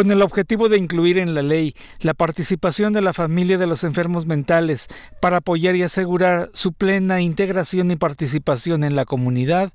con el objetivo de incluir en la ley la participación de la familia de los enfermos mentales para apoyar y asegurar su plena integración y participación en la comunidad,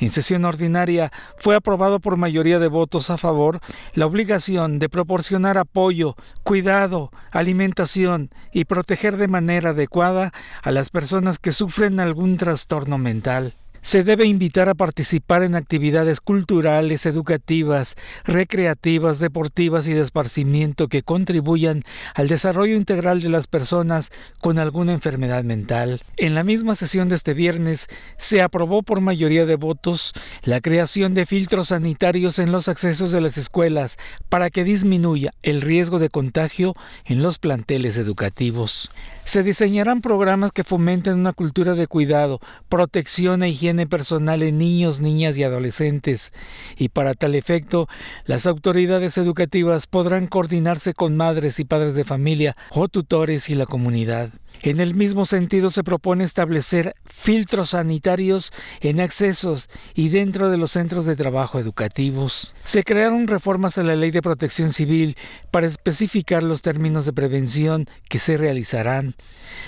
en sesión ordinaria fue aprobado por mayoría de votos a favor la obligación de proporcionar apoyo, cuidado, alimentación y proteger de manera adecuada a las personas que sufren algún trastorno mental se debe invitar a participar en actividades culturales, educativas, recreativas, deportivas y de esparcimiento que contribuyan al desarrollo integral de las personas con alguna enfermedad mental. En la misma sesión de este viernes se aprobó por mayoría de votos la creación de filtros sanitarios en los accesos de las escuelas para que disminuya el riesgo de contagio en los planteles educativos. Se diseñarán programas que fomenten una cultura de cuidado, protección e higiene personal en niños, niñas y adolescentes. Y para tal efecto, las autoridades educativas podrán coordinarse con madres y padres de familia o tutores y la comunidad. En el mismo sentido se propone establecer filtros sanitarios en accesos y dentro de los centros de trabajo educativos. Se crearon reformas a la Ley de Protección Civil para especificar los términos de prevención que se realizarán.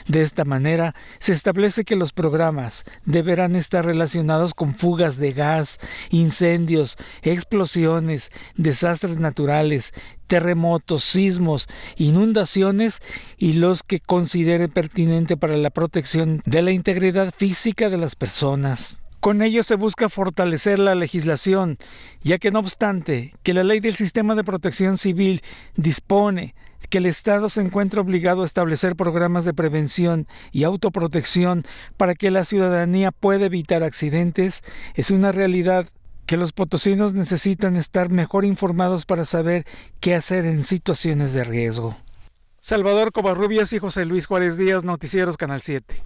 De esta manera, se establece que los programas deberán estar relacionados con fugas de gas, incendios, explosiones, desastres naturales, terremotos, sismos, inundaciones y los que considere pertinente para la protección de la integridad física de las personas. Con ello se busca fortalecer la legislación, ya que no obstante que la ley del sistema de protección civil dispone que el Estado se encuentra obligado a establecer programas de prevención y autoprotección para que la ciudadanía pueda evitar accidentes, es una realidad que los potosinos necesitan estar mejor informados para saber qué hacer en situaciones de riesgo. Salvador Covarrubias y José Luis Juárez Díaz, Noticieros Canal 7.